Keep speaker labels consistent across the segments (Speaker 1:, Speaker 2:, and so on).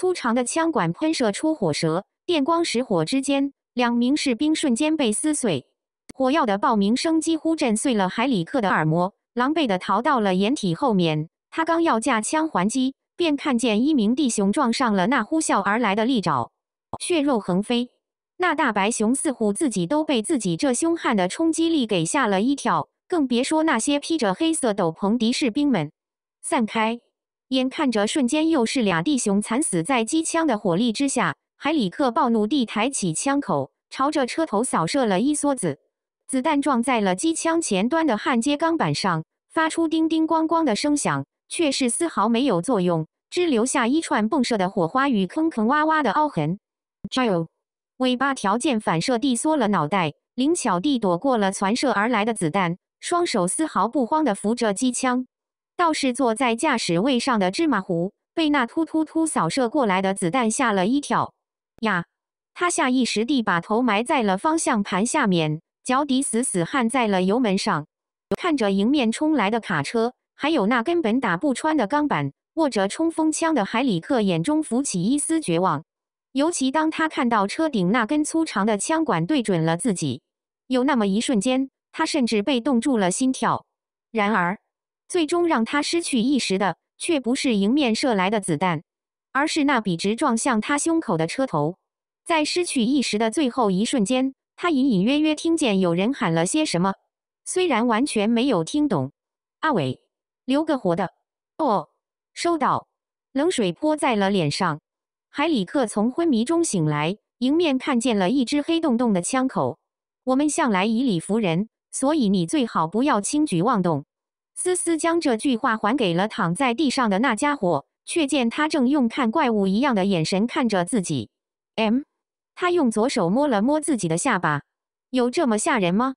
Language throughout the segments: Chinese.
Speaker 1: 粗长的枪管喷射出火舌，电光石火之间，两名士兵瞬间被撕碎。火药的爆鸣声几乎震碎了海里克的耳膜，狼狈地逃到了掩体后面。他刚要架枪还击，便看见一名弟熊撞上了那呼啸而来的利爪，血肉横飞。那大白熊似乎自己都被自己这凶悍的冲击力给吓了一跳，更别说那些披着黑色斗篷的士兵们，散开。眼看着，瞬间又是俩弟兄惨死在机枪的火力之下，海里克暴怒地抬起枪口，朝着车头扫射了一梭子。子弹撞在了机枪前端的焊接钢板上，发出叮叮咣咣的声响，却是丝毫没有作用，只留下一串迸射的火花与坑坑洼洼的凹痕。吉奥尾巴条件反射地缩了脑袋，灵巧地躲过了攒射而来的子弹，双手丝毫不慌地扶着机枪。倒是坐在驾驶位上的芝麻糊被那突突突扫射过来的子弹吓了一跳呀！他下意识地把头埋在了方向盘下面，脚底死死焊在了油门上，看着迎面冲来的卡车，还有那根本打不穿的钢板，握着冲锋枪的海里克眼中浮起一丝绝望。尤其当他看到车顶那根粗长的枪管对准了自己，有那么一瞬间，他甚至被冻住了心跳。然而。最终让他失去意识的，却不是迎面射来的子弹，而是那笔直撞向他胸口的车头。在失去意识的最后一瞬间，他隐隐约约听见有人喊了些什么，虽然完全没有听懂。阿伟，留个活的。哦，收到。冷水泼在了脸上，海里克从昏迷中醒来，迎面看见了一只黑洞洞的枪口。我们向来以理服人，所以你最好不要轻举妄动。思思将这句话还给了躺在地上的那家伙，却见他正用看怪物一样的眼神看着自己。M，他用左手摸了摸自己的下巴，有这么吓人吗？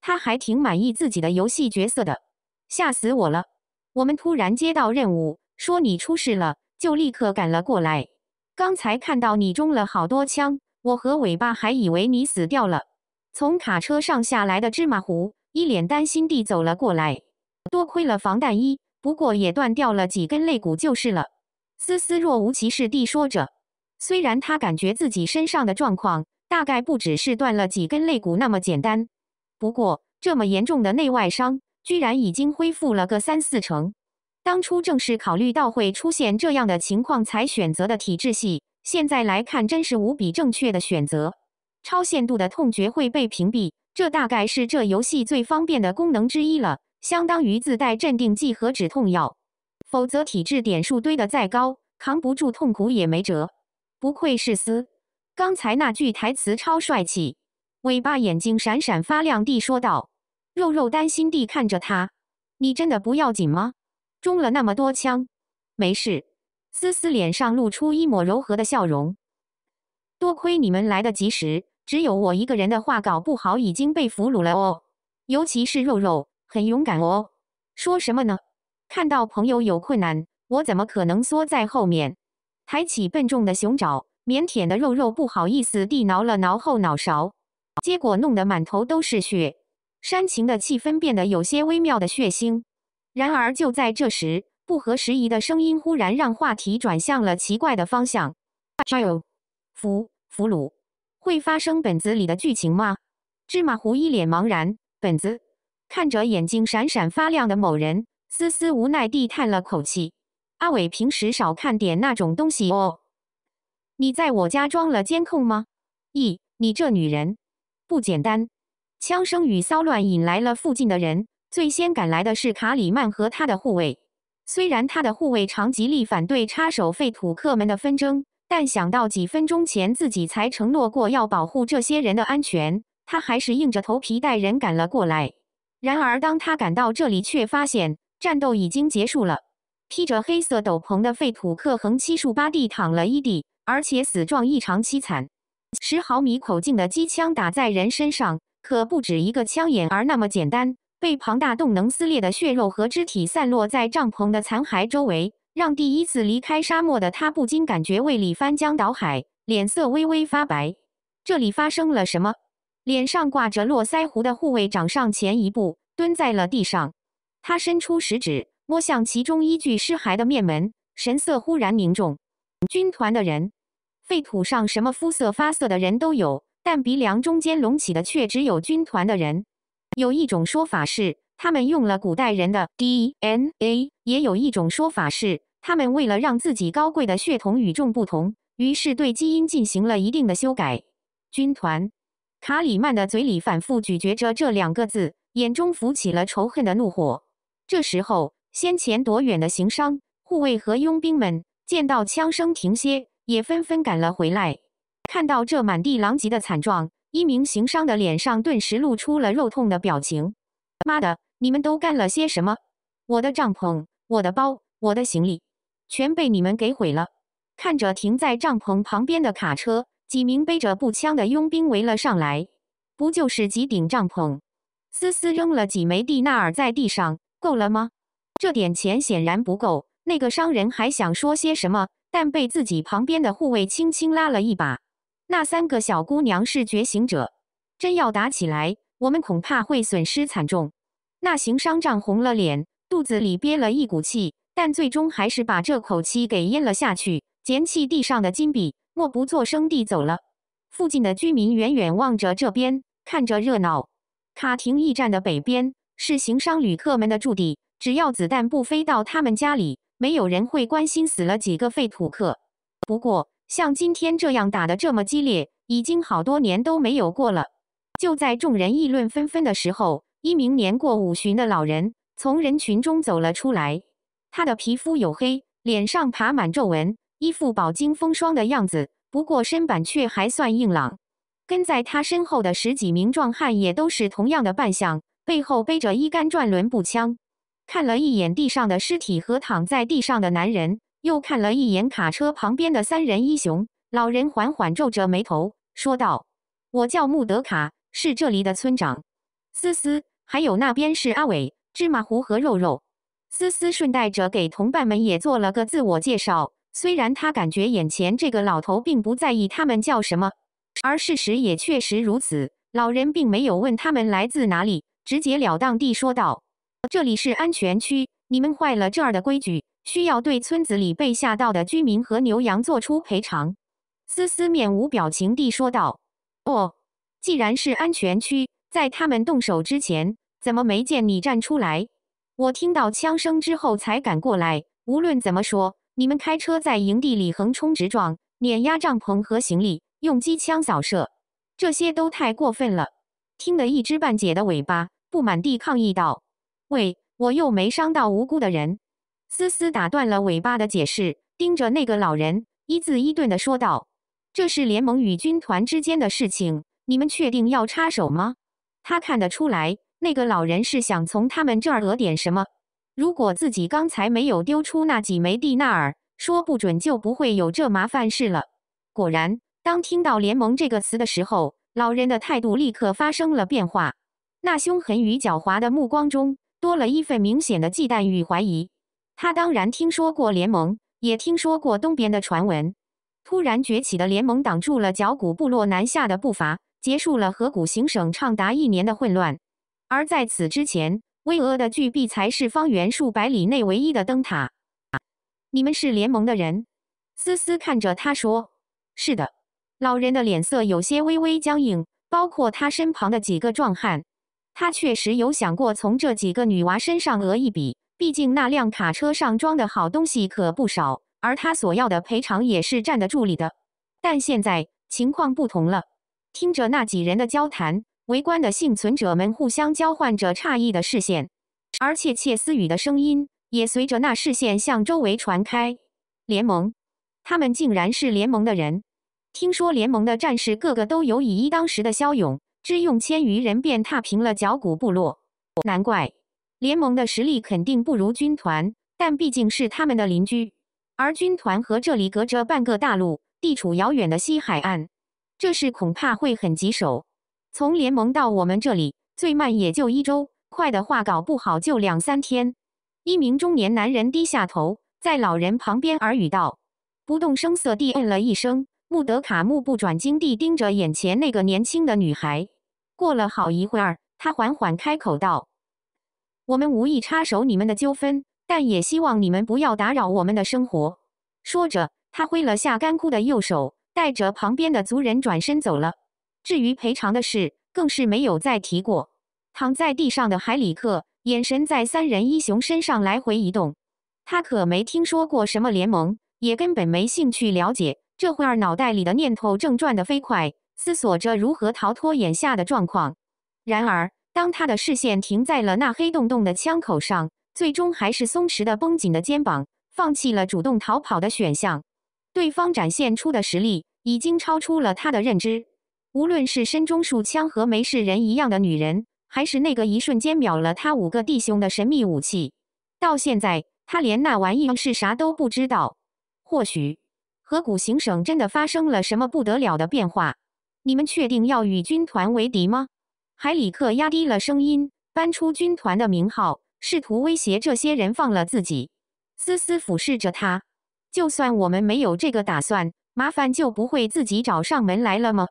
Speaker 1: 他还挺满意自己的游戏角色的。吓死我了！我们突然接到任务，说你出事了，就立刻赶了过来。刚才看到你中了好多枪，我和尾巴还以为你死掉了。从卡车上下来的芝麻糊一脸担心地走了过来。多亏了防弹衣，不过也断掉了几根肋骨，就是了。思思若无其事地说着，虽然他感觉自己身上的状况大概不只是断了几根肋骨那么简单，不过这么严重的内外伤居然已经恢复了个三四成。当初正是考虑到会出现这样的情况才选择的体质系，现在来看真是无比正确的选择。超限度的痛觉会被屏蔽，这大概是这游戏最方便的功能之一了。相当于自带镇定剂和止痛药，否则体质点数堆得再高，扛不住痛苦也没辙。不愧是思，刚才那句台词超帅气。尾巴眼睛闪闪发亮地说道。肉肉担心地看着他：“你真的不要紧吗？中了那么多枪，没事。”思思脸上露出一抹柔和的笑容：“多亏你们来得及时，只有我一个人的话，搞不好已经被俘虏了哦。尤其是肉肉。”很勇敢哦，说什么呢？看到朋友有困难，我怎么可能缩在后面？抬起笨重的熊爪，腼腆的肉肉不好意思地挠了挠后脑勺，结果弄得满头都是血。煽情的气氛变得有些微妙的血腥。然而，就在这时，不合时宜的声音忽然让话题转向了奇怪的方向。阿呦，俘俘鲁，会发生本子里的剧情吗？芝麻糊一脸茫然。本子。看着眼睛闪闪发亮的某人，思思无奈地叹了口气：“阿伟平时少看点那种东西哦。”“你在我家装了监控吗？”“咦，你这女人不简单。”枪声与骚乱引来了附近的人，最先赶来的是卡里曼和他的护卫。虽然他的护卫长极力反对插手废土客们的纷争，但想到几分钟前自己才承诺过要保护这些人的安全，他还是硬着头皮带人赶了过来。然而，当他赶到这里，却发现战斗已经结束了。披着黑色斗篷的废土客横七竖八地躺了一地，而且死状异常凄惨。十毫米口径的机枪打在人身上，可不止一个枪眼儿那么简单。被庞大动能撕裂的血肉和肢体散落在帐篷的残骸周围，让第一次离开沙漠的他不禁感觉胃里翻江倒海，脸色微微发白。这里发生了什么？脸上挂着络腮胡的护卫长上前一步，蹲在了地上。他伸出食指，摸向其中一具尸骸的面门，神色忽然凝重。军团的人，废土上什么肤色、发色的人都有，但鼻梁中间隆起的却只有军团的人。有一种说法是，他们用了古代人的 DNA；也有一种说法是，他们为了让自己高贵的血统与众不同，于是对基因进行了一定的修改。军团。卡里曼的嘴里反复咀嚼着这两个字，眼中浮起了仇恨的怒火。这时候，先前躲远的行商、护卫和佣兵们见到枪声停歇，也纷纷赶了回来。看到这满地狼藉的惨状，一名行商的脸上顿时露出了肉痛的表情：“妈的，你们都干了些什么？我的帐篷、我的包、我的行李，全被你们给毁了！”看着停在帐篷旁边的卡车。几名背着步枪的佣兵围了上来。不就是几顶帐篷？思思扔了几枚蒂纳尔在地上，够了吗？这点钱显然不够。那个商人还想说些什么，但被自己旁边的护卫轻轻拉了一把。那三个小姑娘是觉醒者，真要打起来，我们恐怕会损失惨重。那行商涨红了脸，肚子里憋了一股气，但最终还是把这口气给咽了下去。捡起地上的金币，默不作声地走了。附近的居民远远望着这边，看着热闹。卡廷驿站的北边是行商旅客们的驻地，只要子弹不飞到他们家里，没有人会关心死了几个废土客。不过，像今天这样打得这么激烈，已经好多年都没有过了。就在众人议论纷纷的时候，一名年过五旬的老人从人群中走了出来。他的皮肤黝黑，脸上爬满皱纹。一副饱经风霜的样子，不过身板却还算硬朗。跟在他身后的十几名壮汉也都是同样的扮相，背后背着一杆转轮步枪。看了一眼地上的尸体和躺在地上的男人，又看了一眼卡车旁边的三人：一雄、老人缓缓皱着眉头说道：“我叫穆德卡，是这里的村长。思思，还有那边是阿伟、芝麻糊和肉肉。”思思顺带着给同伴们也做了个自我介绍。虽然他感觉眼前这个老头并不在意他们叫什么，而事实也确实如此。老人并没有问他们来自哪里，直截了当地说道：“这里是安全区，你们坏了这儿的规矩，需要对村子里被吓到的居民和牛羊做出赔偿。”思思面无表情地说道：“哦，既然是安全区，在他们动手之前，怎么没见你站出来？我听到枪声之后才赶过来。无论怎么说。”你们开车在营地里横冲直撞，碾压帐篷和行李，用机枪扫射，这些都太过分了！听得一知半解的尾巴不满地抗议道：“喂，我又没伤到无辜的人。”思思打断了尾巴的解释，盯着那个老人，一字一顿地说道：“这是联盟与军团之间的事情，你们确定要插手吗？”他看得出来，那个老人是想从他们这儿讹点什么。如果自己刚才没有丢出那几枚蒂纳尔，说不准就不会有这麻烦事了。果然，当听到“联盟”这个词的时候，老人的态度立刻发生了变化。那凶狠与狡猾的目光中，多了一份明显的忌惮与怀疑。他当然听说过联盟，也听说过东边的传闻。突然崛起的联盟挡住了脚骨部落南下的步伐，结束了河谷行省长达一年的混乱。而在此之前，巍峨的巨壁才是方圆数百里内唯一的灯塔。你们是联盟的人？思思看着他说：“是的。”老人的脸色有些微微僵硬，包括他身旁的几个壮汉。他确实有想过从这几个女娃身上讹一笔，毕竟那辆卡车上装的好东西可不少，而他所要的赔偿也是站得住理的。但现在情况不同了，听着那几人的交谈。围观的幸存者们互相交换着诧异的视线，而窃窃私语的声音也随着那视线向周围传开。联盟，他们竟然是联盟的人！听说联盟的战士个个都有以一当十的骁勇，只用千余人便踏平了脚骨部落。难怪联盟的实力肯定不如军团，但毕竟是他们的邻居。而军团和这里隔着半个大陆，地处遥远的西海岸，这事恐怕会很棘手。从联盟到我们这里，最慢也就一周，快的话搞不好就两三天。一名中年男人低下头，在老人旁边耳语道，不动声色地嗯了一声。穆德卡目不转睛地盯着眼前那个年轻的女孩。过了好一会儿，他缓缓开口道：“我们无意插手你们的纠纷，但也希望你们不要打扰我们的生活。”说着，他挥了下干枯的右手，带着旁边的族人转身走了。至于赔偿的事，更是没有再提过。躺在地上的海里克，眼神在三人一熊身上来回移动。他可没听说过什么联盟，也根本没兴趣了解。这会儿脑袋里的念头正转得飞快，思索着如何逃脱眼下的状况。然而，当他的视线停在了那黑洞洞的枪口上，最终还是松弛的绷紧的肩膀，放弃了主动逃跑的选项。对方展现出的实力，已经超出了他的认知。无论是身中数枪和没事人一样的女人，还是那个一瞬间秒了他五个弟兄的神秘武器，到现在他连那玩意是啥都不知道。或许河谷行省真的发生了什么不得了的变化？你们确定要与军团为敌吗？海里克压低了声音，搬出军团的名号，试图威胁这些人放了自己。思思俯视着他，就算我们没有这个打算，麻烦就不会自己找上门来了吗？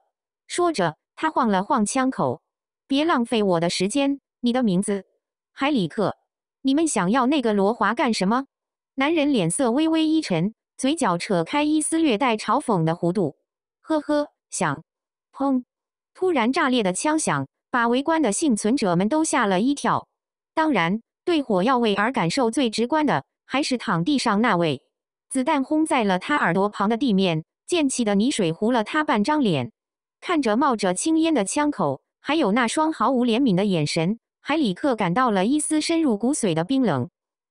Speaker 1: 说着，他晃了晃枪口，“别浪费我的时间。”“你的名字，海里克。”“你们想要那个罗华干什么？”男人脸色微微一沉，嘴角扯开一丝略带嘲讽的弧度，“呵呵，想。”砰！突然炸裂的枪响，把围观的幸存者们都吓了一跳。当然，对火药味而感受最直观的，还是躺地上那位。子弹轰在了他耳朵旁的地面，溅起的泥水糊了他半张脸。看着冒着青烟的枪口，还有那双毫无怜悯的眼神，海里克感到了一丝深入骨髓的冰冷。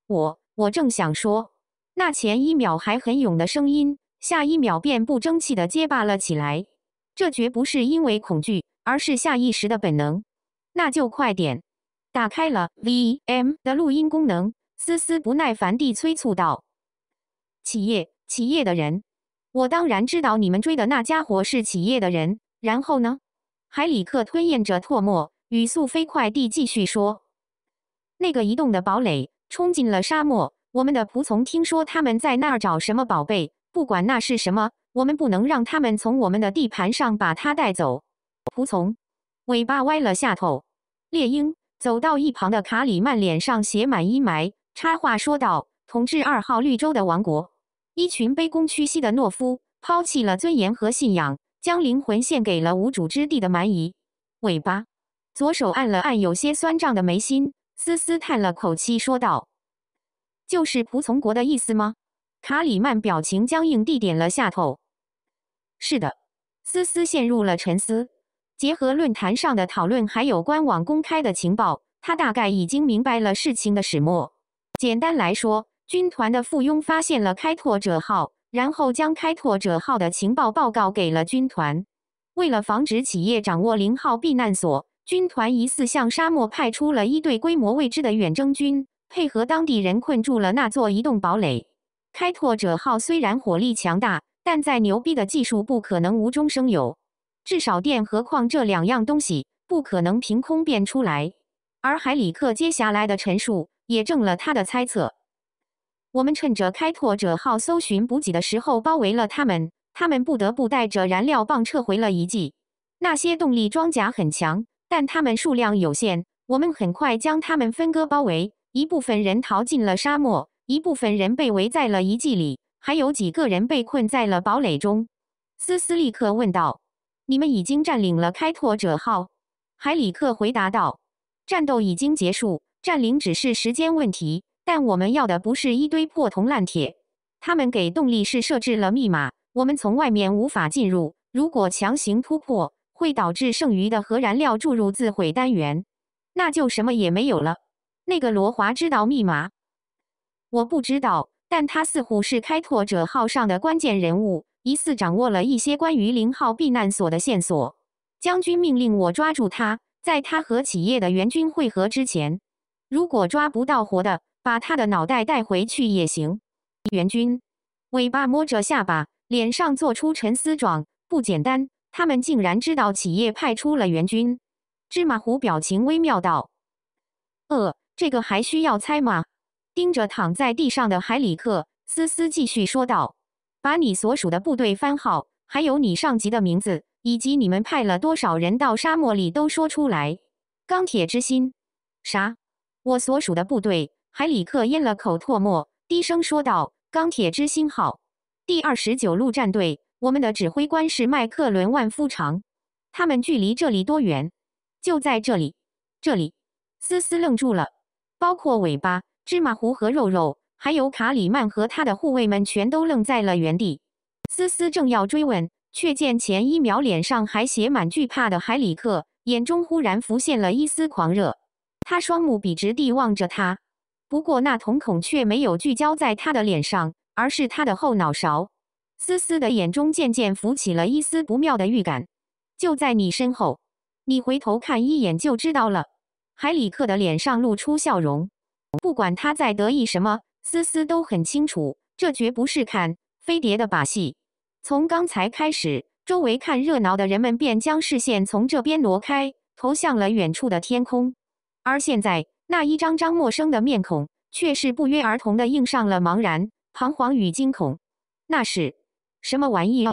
Speaker 1: 我我正想说，那前一秒还很勇的声音，下一秒便不争气的结巴了起来。这绝不是因为恐惧，而是下意识的本能。那就快点，打开了 V M 的录音功能。思思不耐烦地催促道：“企业企业的人，我当然知道你们追的那家伙是企业的人。”然后呢？海里克吞咽着唾沫，语速飞快地继续说：“那个移动的堡垒冲进了沙漠。我们的仆从听说他们在那儿找什么宝贝，不管那是什么，我们不能让他们从我们的地盘上把它带走。”仆从尾巴歪了下头。猎鹰走到一旁的卡里曼脸上写满阴霾，插话说道：“统治二号绿洲的王国，一群卑躬屈膝的懦夫，抛弃了尊严和信仰。”将灵魂献给了无主之地的蛮夷。尾巴左手按了按有些酸胀的眉心，思思叹了口气，说道：“就是仆从国的意思吗？”卡里曼表情僵硬地点了下头：“是的。”思思陷入了沉思，结合论坛上的讨论，还有官网公开的情报，他大概已经明白了事情的始末。简单来说，军团的附庸发现了开拓者号。然后将开拓者号的情报报告给了军团。为了防止企业掌握零号避难所，军团疑似向沙漠派出了一队规模未知的远征军，配合当地人困住了那座移动堡垒。开拓者号虽然火力强大，但在牛逼的技术不可能无中生有，至少电和矿这两样东西不可能凭空变出来。而海里克接下来的陈述也证了他的猜测。我们趁着开拓者号搜寻补给的时候包围了他们，他们不得不带着燃料棒撤回了遗迹。那些动力装甲很强，但他们数量有限，我们很快将他们分割包围。一部分人逃进了沙漠，一部分人被围在了遗迹里，还有几个人被困在了堡垒中。斯斯利克问道：“你们已经占领了开拓者号？”海里克回答道：“战斗已经结束，占领只是时间问题。”但我们要的不是一堆破铜烂铁，他们给动力室设置了密码，我们从外面无法进入。如果强行突破，会导致剩余的核燃料注入自毁单元，那就什么也没有了。那个罗华知道密码，我不知道，但他似乎是开拓者号上的关键人物，疑似掌握了一些关于零号避难所的线索。将军命令我抓住他，在他和企业的援军会合之前，如果抓不到活的。把他的脑袋带回去也行。援军，尾巴摸着下巴，脸上做出沉思状。不简单，他们竟然知道企业派出了援军。芝麻糊表情微妙道：“呃，这个还需要猜吗？”盯着躺在地上的海里克，思思继续说道：“把你所属的部队番号，还有你上级的名字，以及你们派了多少人到沙漠里，都说出来。”钢铁之心，啥？我所属的部队？海里克咽了口唾沫，低声说道：“钢铁之心号，第二十九路战队，我们的指挥官是麦克伦万夫长。他们距离这里多远？”“就在这里，这里。”思思愣住了。包括尾巴、芝麻糊和肉肉，还有卡里曼和他的护卫们，全都愣在了原地。思思正要追问，却见前一秒脸上还写满惧怕的海里克，眼中忽然浮现了一丝狂热。他双目笔直地望着他。不过，那瞳孔却没有聚焦在他的脸上，而是他的后脑勺。思思的眼中渐渐浮起了一丝不妙的预感。就在你身后，你回头看一眼就知道了。海里克的脸上露出笑容，不管他在得意什么，思思都很清楚，这绝不是看飞碟的把戏。从刚才开始，周围看热闹的人们便将视线从这边挪开，投向了远处的天空，而现在。那一张张陌生的面孔，却是不约而同的映上了茫然、彷徨与惊恐。那是什么玩意儿？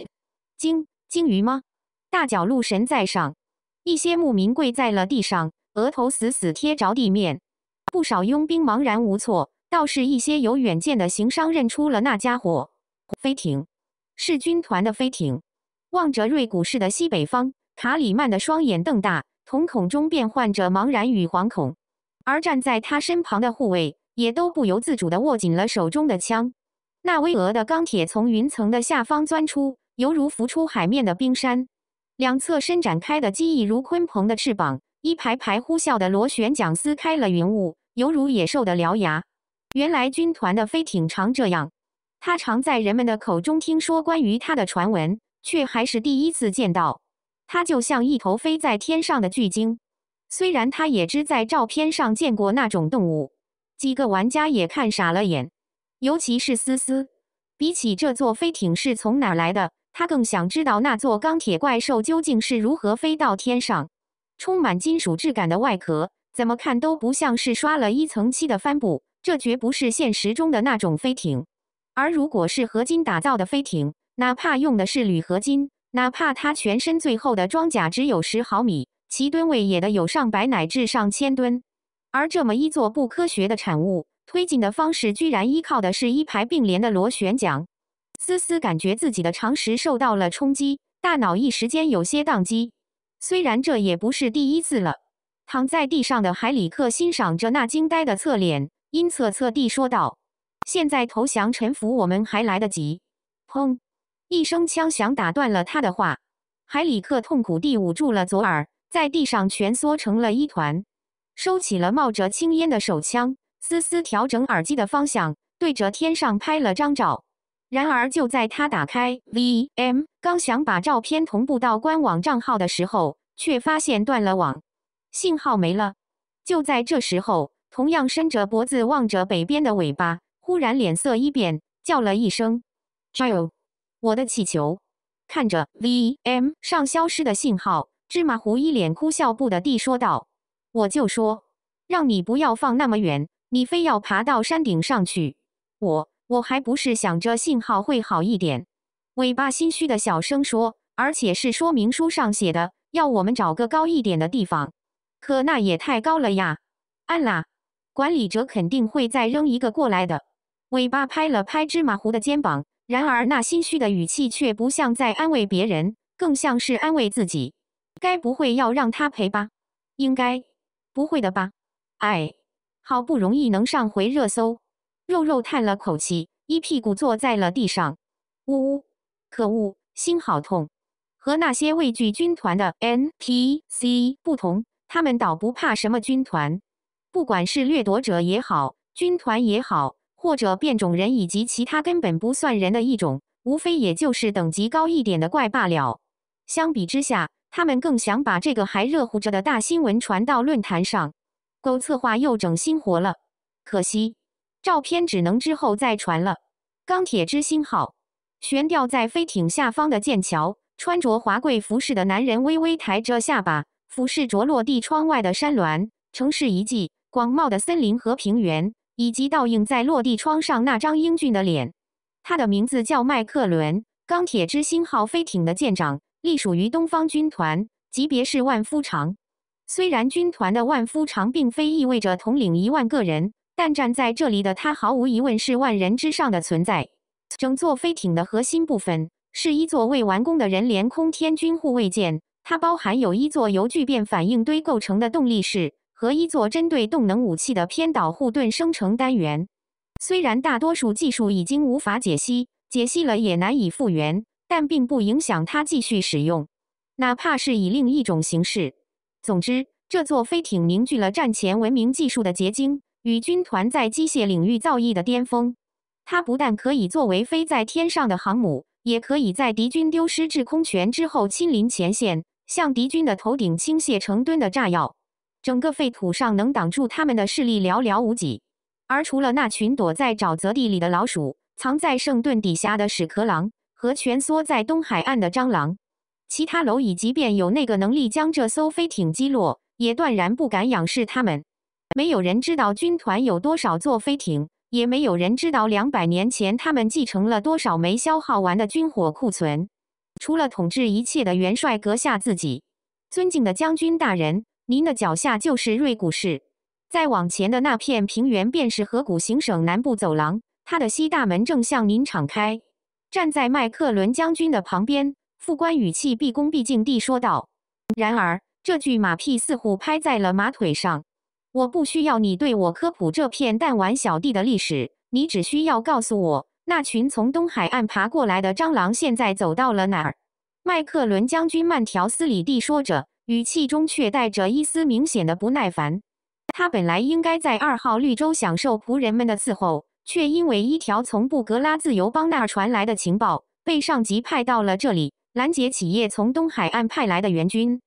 Speaker 1: 鲸鲸鱼吗？大脚鹿神在上！一些牧民跪在了地上，额头死死贴着地面。不少佣兵茫然无措，倒是一些有远见的行商认出了那家伙——飞艇，是军团的飞艇。望着瑞古市的西北方，卡里曼的双眼瞪大，瞳孔中变幻着茫然与惶恐。而站在他身旁的护卫也都不由自主地握紧了手中的枪。那巍峨的钢铁从云层的下方钻出，犹如浮出海面的冰山；两侧伸展开的机翼如鲲鹏的翅膀，一排排呼啸的螺旋桨撕开了云雾，犹如野兽的獠牙。原来军团的飞艇长这样，他常在人们的口中听说关于它的传闻，却还是第一次见到。它就像一头飞在天上的巨鲸。虽然他也只在照片上见过那种动物，几个玩家也看傻了眼，尤其是思思。比起这座飞艇是从哪来的，他更想知道那座钢铁怪兽究竟是如何飞到天上。充满金属质感的外壳，怎么看都不像是刷了一层漆的帆布。这绝不是现实中的那种飞艇。而如果是合金打造的飞艇，哪怕用的是铝合金，哪怕它全身最厚的装甲只有十毫米。其吨位也得有上百乃至上千吨，而这么一座不科学的产物，推进的方式居然依靠的是一排并联的螺旋桨。思思感觉自己的常识受到了冲击，大脑一时间有些宕机。虽然这也不是第一次了。躺在地上的海里克欣赏着那惊呆的侧脸，阴恻恻地说道：“现在投降臣服，我们还来得及。”砰！一声枪响打断了他的话。海里克痛苦地捂住了左耳。在地上蜷缩成了一团，收起了冒着青烟的手枪。思思调整耳机的方向，对着天上拍了张照。然而，就在他打开 V M，刚想把照片同步到官网账号的时候，却发现断了网，信号没了。就在这时候，同样伸着脖子望着北边的尾巴，忽然脸色一变，叫了一声 j i a 我的气球！”看着 V M 上消失的信号。芝麻糊一脸哭笑不得地说道：“我就说让你不要放那么远，你非要爬到山顶上去，我我还不是想着信号会好一点。”尾巴心虚的小声说：“而且是说明书上写的，要我们找个高一点的地方，可那也太高了呀！”安啦，管理者肯定会再扔一个过来的。尾巴拍了拍芝麻糊的肩膀，然而那心虚的语气却不像在安慰别人，更像是安慰自己。该不会要让他赔吧？应该不会的吧？哎，好不容易能上回热搜，肉肉叹了口气，一屁股坐在了地上。呜呜，可恶，心好痛。和那些畏惧军团的 NPC 不同，他们倒不怕什么军团，不管是掠夺者也好，军团也好，或者变种人以及其他根本不算人的一种，无非也就是等级高一点的怪罢了。相比之下。他们更想把这个还热乎着的大新闻传到论坛上，狗策划又整新活了。可惜照片只能之后再传了。钢铁之心号悬吊在飞艇下方的剑桥，穿着华贵服饰的男人微微抬着下巴，俯视着落地窗外的山峦、城市遗迹、广袤的森林和平原，以及倒映在落地窗上那张英俊的脸。他的名字叫麦克伦，钢铁之心号飞艇的舰长。隶属于东方军团，级别是万夫长。虽然军团的万夫长并非意味着统领一万个人，但站在这里的他毫无疑问是万人之上的存在。整座飞艇的核心部分是一座未完工的人联空天军护卫舰，它包含有一座由聚变反应堆构成的动力室和一座针对动能武器的偏导护盾生成单元。虽然大多数技术已经无法解析，解析了也难以复原。但并不影响它继续使用，哪怕是以另一种形式。总之，这座飞艇凝聚了战前文明技术的结晶与军团在机械领域造诣的巅峰。它不但可以作为飞在天上的航母，也可以在敌军丢失制空权之后亲临前线，向敌军的头顶倾泻成吨的炸药。整个废土上能挡住他们的势力寥寥无几，而除了那群躲在沼泽地里的老鼠，藏在圣盾底下的屎壳郎。和蜷缩在东海岸的蟑螂，其他蝼蚁即便有那个能力将这艘飞艇击落，也断然不敢仰视他们。没有人知道军团有多少座飞艇，也没有人知道两百年前他们继承了多少没消耗完的军火库存。除了统治一切的元帅阁下自己，尊敬的将军大人，您的脚下就是瑞古市，再往前的那片平原便是河谷行省南部走廊，它的西大门正向您敞开。站在麦克伦将军的旁边，副官语气毕恭毕敬地说道。然而，这句马屁似乎拍在了马腿上。我不需要你对我科普这片弹丸小地的历史，你只需要告诉我，那群从东海岸爬过来的蟑螂现在走到了哪儿。麦克伦将军慢条斯理地说着，语气中却带着一丝明显的不耐烦。他本来应该在二号绿洲享受仆人们的伺候。却因为一条从布格拉自由邦那传来的情报，被上级派到了这里拦截企业从东海岸派来的援军。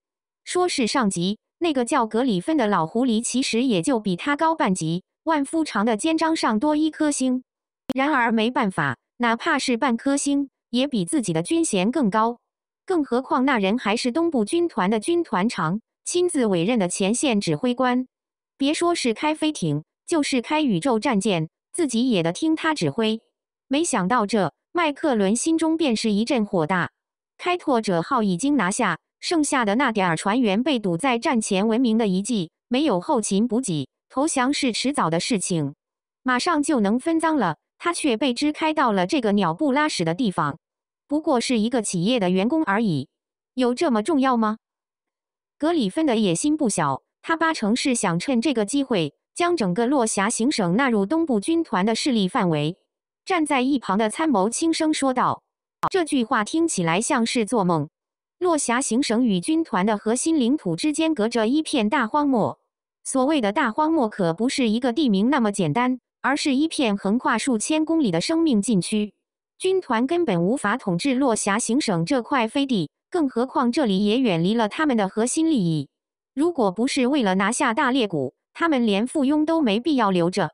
Speaker 1: 说是上级，那个叫格里芬的老狐狸，其实也就比他高半级，万夫长的肩章上多一颗星。然而没办法，哪怕是半颗星，也比自己的军衔更高。更何况那人还是东部军团的军团长，亲自委任的前线指挥官。别说是开飞艇，就是开宇宙战舰。自己也得听他指挥，没想到这麦克伦心中便是一阵火大。开拓者号已经拿下，剩下的那点儿船员被堵在战前文明的遗迹，没有后勤补给，投降是迟早的事情。马上就能分赃了，他却被支开到了这个鸟不拉屎的地方。不过是一个企业的员工而已，有这么重要吗？格里芬的野心不小，他八成是想趁这个机会。将整个落霞行省纳入东部军团的势力范围。站在一旁的参谋轻声说道：“这句话听起来像是做梦。落霞行省与军团的核心领土之间隔着一片大荒漠。所谓的大荒漠可不是一个地名那么简单，而是一片横跨数千公里的生命禁区。军团根本无法统治落霞行省这块飞地，更何况这里也远离了他们的核心利益。如果不是为了拿下大裂谷，他们连附庸都没必要留着。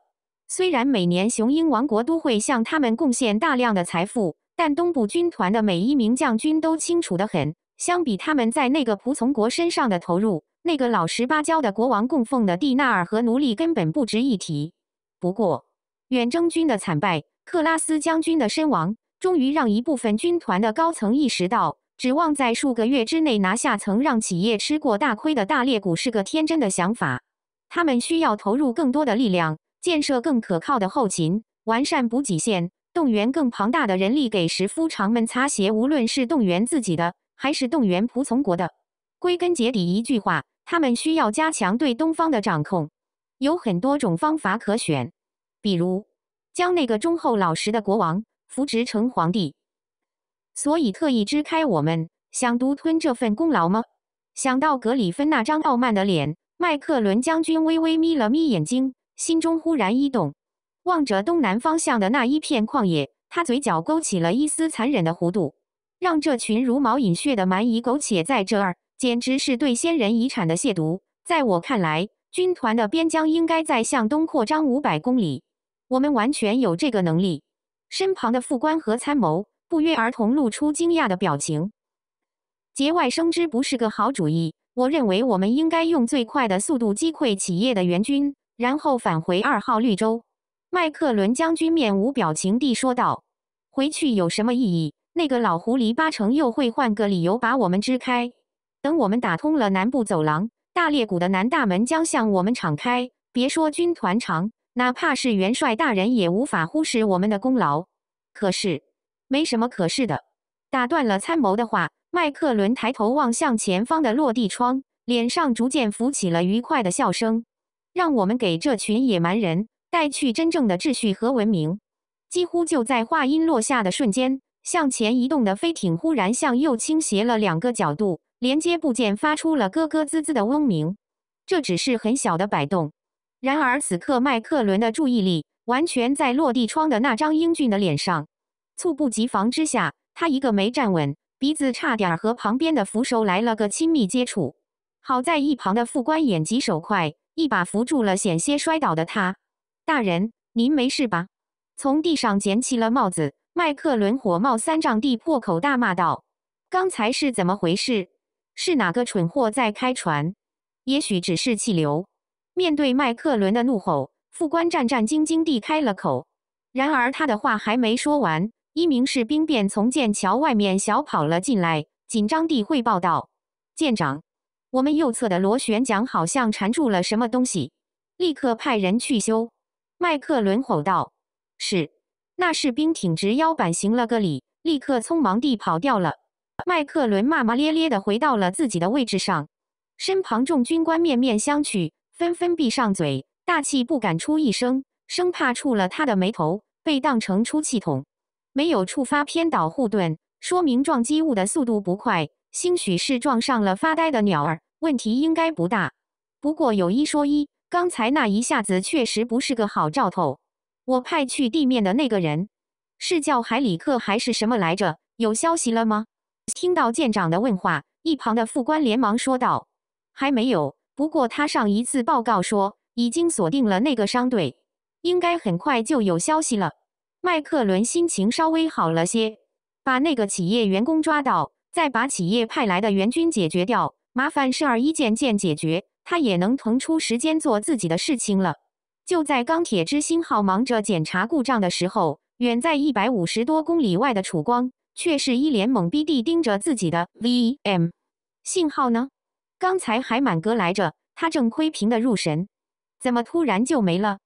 Speaker 1: 虽然每年雄鹰王国都会向他们贡献大量的财富，但东部军团的每一名将军都清楚的很：相比他们在那个仆从国身上的投入，那个老实巴交的国王供奉的蒂纳尔和奴隶根本不值一提。不过，远征军的惨败，克拉斯将军的身亡，终于让一部分军团的高层意识到，指望在数个月之内拿下曾让企业吃过大亏的大裂谷是个天真的想法。他们需要投入更多的力量，建设更可靠的后勤，完善补给线，动员更庞大的人力给石夫长们擦鞋。无论是动员自己的，还是动员仆从国的，归根结底一句话，他们需要加强对东方的掌控。有很多种方法可选，比如将那个忠厚老实的国王扶植成皇帝。所以特意支开我们，想独吞这份功劳吗？想到格里芬那张傲慢的脸。麦克伦将军微微眯了眯眼睛，心中忽然一动，望着东南方向的那一片旷野，他嘴角勾起了一丝残忍的弧度。让这群茹毛饮血的蛮夷苟且在这儿，简直是对先人遗产的亵渎。在我看来，军团的边疆应该再向东扩张五百公里，我们完全有这个能力。身旁的副官和参谋不约而同露出惊讶的表情。节外生枝不是个好主意。我认为，我们应该用最快的速度击溃企业的援军，然后返回二号绿洲。”麦克伦将军面无表情地说道，“回去有什么意义？那个老狐狸八成又会换个理由把我们支开。等我们打通了南部走廊，大裂谷的南大门将向我们敞开。别说军团长，哪怕是元帅大人也无法忽视我们的功劳。可是，没什么可是的。”打断了参谋的话。麦克伦抬头望向前方的落地窗，脸上逐渐浮起了愉快的笑声。让我们给这群野蛮人带去真正的秩序和文明。几乎就在话音落下的瞬间，向前移动的飞艇忽然向右倾斜了两个角度，连接部件发出了咯咯滋滋的嗡鸣。这只是很小的摆动，然而此刻麦克伦的注意力完全在落地窗的那张英俊的脸上，猝不及防之下，他一个没站稳。鼻子差点和旁边的扶手来了个亲密接触，好在一旁的副官眼疾手快，一把扶住了险些摔倒的他。大人，您没事吧？从地上捡起了帽子，麦克伦火冒三丈地破口大骂道：“刚才是怎么回事？是哪个蠢货在开船？也许只是气流。”面对麦克伦的怒吼，副官战战兢兢地开了口。然而他的话还没说完。一名士兵便从剑桥外面小跑了进来，紧张地汇报道：“舰长，我们右侧的螺旋桨好像缠住了什么东西，立刻派人去修。”麦克伦吼道：“是！”那士兵挺直腰板行了个礼，立刻匆忙地跑掉了。麦克伦骂骂咧咧地回到了自己的位置上，身旁众军官面面相觑，纷纷闭上嘴，大气不敢出一声，生怕触了他的眉头，被当成出气筒。没有触发偏导护盾，说明撞击物的速度不快，兴许是撞上了发呆的鸟儿，问题应该不大。不过有一说一，刚才那一下子确实不是个好兆头。我派去地面的那个人，是叫海里克还是什么来着？有消息了吗？听到舰长的问话，一旁的副官连忙说道：“还没有，不过他上一次报告说已经锁定了那个商队，应该很快就有消息了。”麦克伦心情稍微好了些，把那个企业员工抓到，再把企业派来的援军解决掉，麻烦事儿一件件解决，他也能腾出时间做自己的事情了。就在钢铁之心号忙着检查故障的时候，远在一百五十多公里外的楚光却是一脸懵逼地盯着自己的 V M 信号呢，刚才还满格来着，他正窥屏的入神，怎么突然就没了？